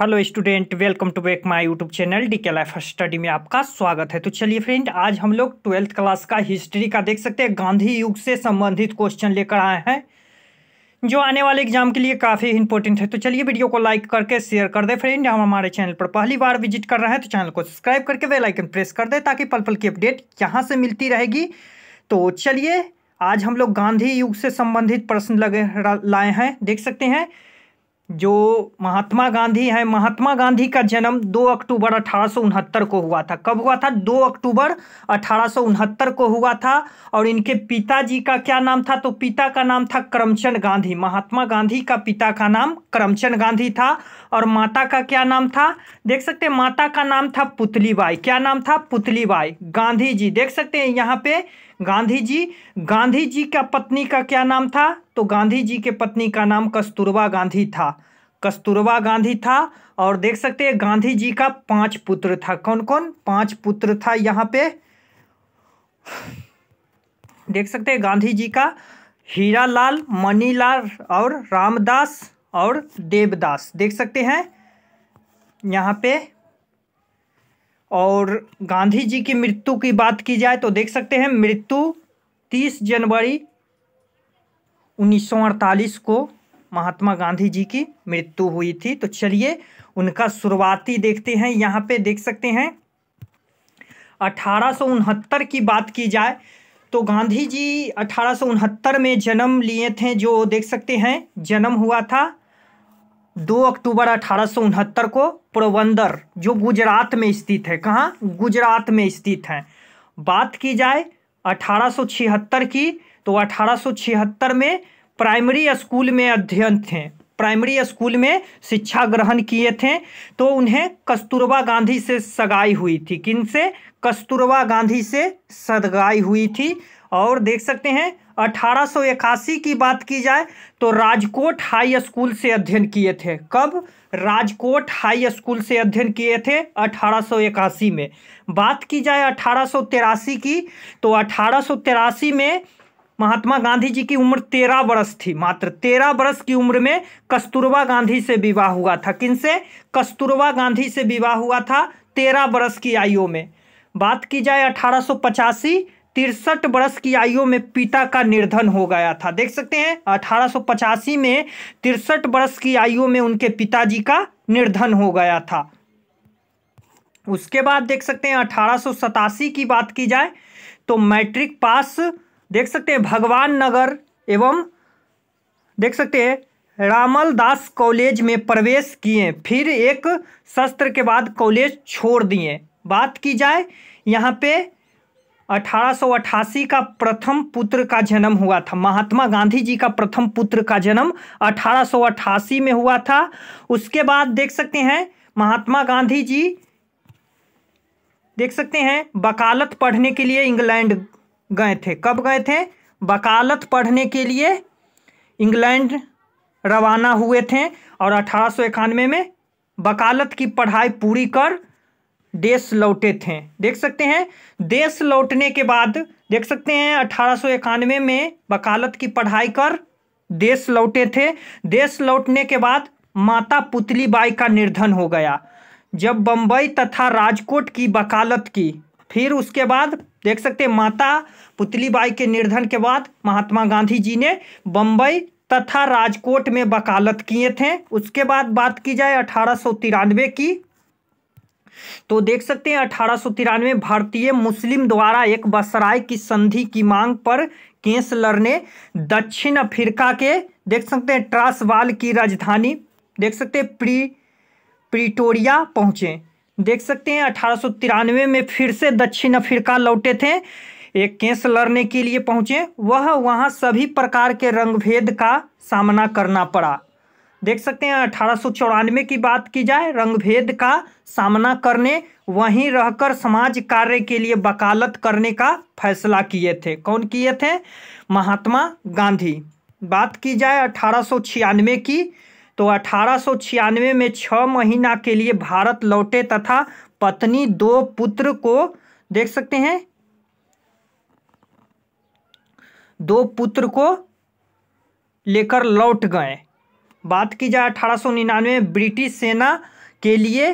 hello student welcome to back my YouTube channel D K life study में आपका स्वागत है तो चलिए फ्रेंड आज हम लोग ट्वेल्थ क्लास का हिस्ट्री का देख सकते हैं गांधी युग से संबंधित क्वेश्चन लेकर आए हैं जो आने वाले एग्जाम के लिए काफ़ी इंपॉर्टेंट है तो चलिए वीडियो को लाइक करके शेयर कर दे फ्रेंड हम हमारे चैनल पर पहली बार विजिट कर रहे हैं तो चैनल को सब्सक्राइब करके वेलाइकन प्रेस कर दे ताकि पल पल की अपडेट यहाँ से मिलती रहेगी तो चलिए आज हम लोग गांधी युग से संबंधित प्रश्न लगे लाए हैं देख सकते हैं जो महात्मा गांधी हैं महात्मा गांधी का जन्म 2 अक्टूबर अठारह को हुआ था कब हुआ था 2 अक्टूबर अठारह को हुआ था और इनके पिताजी का क्या नाम था तो पिता का नाम था करमचंद गांधी महात्मा गांधी का पिता का नाम करमचंद गांधी था और माता का क्या नाम था देख सकते हैं माता का नाम था पुतलीबाई क्या नाम था पुतलीबाई गांधी जी देख सकते हैं यहाँ पे गांधी जी गांधी जी का पत्नी का क्या नाम था तो गांधी जी के पत्नी का नाम कस्तूरबा गांधी था कस्तूरबा गांधी था और देख सकते हैं गांधी जी का पांच पुत्र था कौन कौन पांच पुत्र था यहाँ पे देख सकते हैं गांधी जी का हीरा लाल मनीलाल और रामदास और देवदास देख सकते हैं यहाँ पे और गांधी जी की मृत्यु की बात की जाए तो देख सकते हैं मृत्यु 30 जनवरी 1948 को महात्मा गांधी जी की मृत्यु हुई थी तो चलिए उनका शुरुआती देखते हैं यहाँ पे देख सकते हैं अठारह की बात की जाए तो गांधी जी अठारह में जन्म लिए थे जो देख सकते हैं जन्म हुआ था दो अक्टूबर अठारह को पोरबंदर जो गुजरात में स्थित है कहाँ गुजरात में स्थित है बात की जाए अठारह की तो अठारह में प्राइमरी स्कूल में अध्ययन थे प्राइमरी स्कूल में शिक्षा ग्रहण किए थे तो उन्हें कस्तूरबा गांधी से सगाई हुई थी किन से कस्तूरबा गांधी से सगाई हुई थी और देख सकते हैं अठारह की बात की जाए तो राजकोट हाई स्कूल से अध्ययन किए थे कब राजकोट हाई स्कूल से अध्ययन किए थे अठारह में बात की जाए अठारह की तो अठारह में महात्मा गांधी जी की उम्र तेरह वर्ष थी मात्र तेरह वर्ष की उम्र में कस्तूरबा गांधी से विवाह हुआ था किनसे कस्तूरबा गांधी से विवाह हुआ था तेरह वर्ष की आयु में बात की जाए अठारह सौ पचासी तिरसठ वर्ष की आयु में पिता का निर्धन हो गया था देख सकते हैं पचासी में तिरसठ वर्ष की आयु में उनके पिताजी का निर्धन हो गया था उसके बाद देख सकते हैं अठारह की बात की जाए तो मैट्रिक पास देख सकते हैं भगवान नगर एवं देख सकते हैं रामल दास कॉलेज में प्रवेश किए फिर एक शस्त्र के बाद कॉलेज छोड़ दिए बात की जाए यहाँ पे 1888 का प्रथम पुत्र का जन्म हुआ था महात्मा गांधी जी का प्रथम पुत्र का जन्म 1888 में हुआ था उसके बाद देख सकते हैं महात्मा गांधी जी देख सकते हैं वकालत पढ़ने के लिए इंग्लैंड गए थे कब गए थे वकालत पढ़ने के लिए इंग्लैंड रवाना हुए थे और अठारह में वकालत की पढ़ाई पूरी कर देश लौटे थे देख सकते हैं देश लौटने के बाद देख सकते हैं अठारह में वकालत की पढ़ाई कर देश लौटे थे देश लौटने के बाद माता पुतली बाई का निर्धन हो गया जब बम्बई तथा राजकोट की वकालत की फिर उसके बाद देख सकते हैं माता पुतली बाई के निर्धन के बाद महात्मा गांधी जी ने बम्बई तथा राजकोट में वकालत किए थे उसके बाद बात की जाए अठारह की तो देख सकते हैं अठारह भारतीय मुस्लिम द्वारा एक बसराय की संधि की मांग पर केस लड़ने दक्षिण अफ्रीका के देख सकते हैं ट्रासवाल की राजधानी देख सकते हैं प्री प्रिटोरिया पहुंचे देख सकते हैं अठारह में फिर से दक्षिण अफ्रीका लौटे थे एक केस लड़ने के लिए पहुंचे वह वहां सभी प्रकार के रंगभेद का सामना करना पड़ा देख सकते हैं अठारह की बात की जाए रंगभेद का सामना करने वहीं रहकर समाज कार्य के लिए वकालत करने का फैसला किए थे कौन किए थे महात्मा गांधी बात की जाए अठारह की तो अठारह में छः महीना के लिए भारत लौटे तथा पत्नी दो पुत्र को देख सकते हैं दो पुत्र को लेकर लौट गए बात की जाए अठारह में ब्रिटिश सेना के लिए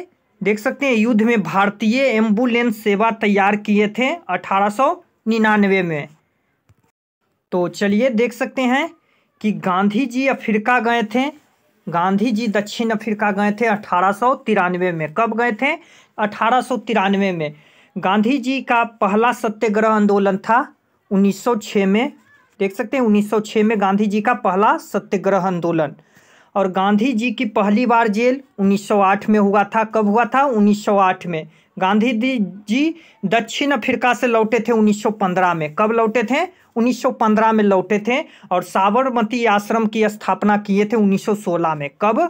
देख सकते हैं युद्ध में भारतीय एम्बुलेंस सेवा तैयार किए थे अठारह में तो चलिए देख सकते हैं कि गांधी जी अफ्रीका गए थे गांधी जी दक्षिण अफ्रीका गए थे अठारह में कब गए थे अठारह में गांधी जी का पहला सत्याग्रह आंदोलन था 1906 में देख सकते हैं 1906 में गांधी जी का पहला सत्याग्रह आंदोलन और गांधी जी की पहली बार जेल 1908 में हुआ था कब हुआ था 1908 में गांधी जी दक्षिण अफ्रीका से लौटे थे 1915 में कब लौटे थे 1915 में लौटे थे और साबरमती आश्रम की स्थापना किए थे 1916 में कब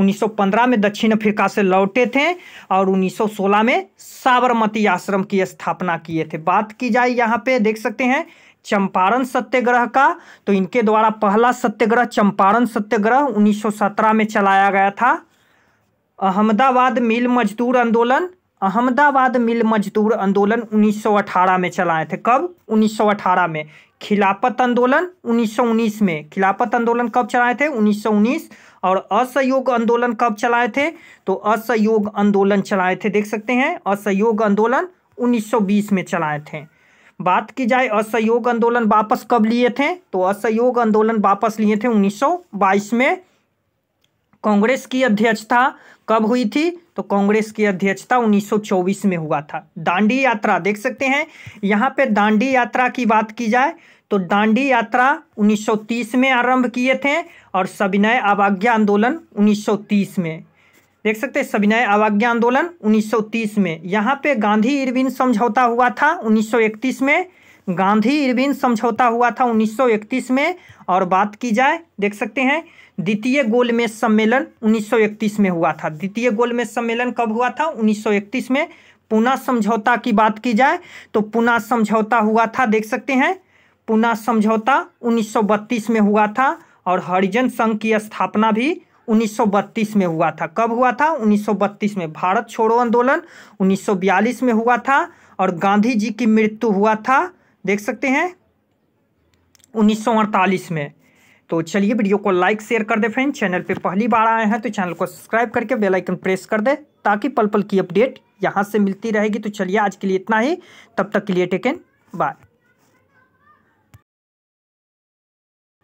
1915 में दक्षिण अफ्रीका से लौटे थे और 1916 में साबरमती आश्रम की स्थापना किए थे बात की जाए यहाँ पे देख सकते हैं चंपारण सत्याग्रह का तो इनके द्वारा पहला सत्याग्रह चंपारण सत्याग्रह 1917 में चलाया गया था अहमदाबाद मिल मजदूर आंदोलन अहमदाबाद मिल मजदूर आंदोलन 1918 में चलाए थे कब 1918 में खिलाफत आंदोलन 1919 में खिलाफत आंदोलन कब चलाए थे 1919 और असहयोग आंदोलन कब चलाए थे तो असहयोग आंदोलन चलाए थे देख सकते हैं असहयोग आंदोलन 1920 में चलाए थे बात की जाए असहयोग आंदोलन वापस कब लिए थे तो असहयोग आंदोलन वापस लिए थे 1922 में कांग्रेस की अध्यक्षता कब हुई थी तो कांग्रेस की अध्यक्षता 1924 में हुआ था दांडी यात्रा देख सकते हैं यहाँ पे दांडी यात्रा की बात की जाए तो दांडी यात्रा 1930 में आरंभ किए थे और सविनय अवाज्ञा आंदोलन 1930 में देख सकते हैं सविनय अवाज्ञा आंदोलन 1930 में यहाँ पे गांधी इरविन समझौता हुआ था 1931 में गांधी इरविन समझौता हुआ था 1931 में और बात की जाए देख सकते हैं द्वितीय गोलमेज सम्मेलन उन्नीस में हुआ था द्वितीय गोलमेज सम्मेलन कब हुआ था उन्नीस में पुना समझौता की बात की जाए तो पुना समझौता हुआ था देख सकते हैं पुना समझौता उन्नीस में हुआ था और हरिजन संघ की स्थापना भी 1932 में हुआ था कब हुआ था 1932 में भारत छोड़ो आंदोलन 1942 में हुआ था और गांधी जी की मृत्यु हुआ था देख सकते हैं 1948 में तो चलिए वीडियो को लाइक शेयर कर दे फ्रेंड चैनल पे पहली बार आए हैं तो चैनल को सब्सक्राइब करके बेल आइकन प्रेस कर दे ताकि पल पल की अपडेट यहाँ से मिलती रहेगी तो चलिए आज के लिए इतना ही तब तक के लिए टेकन बाय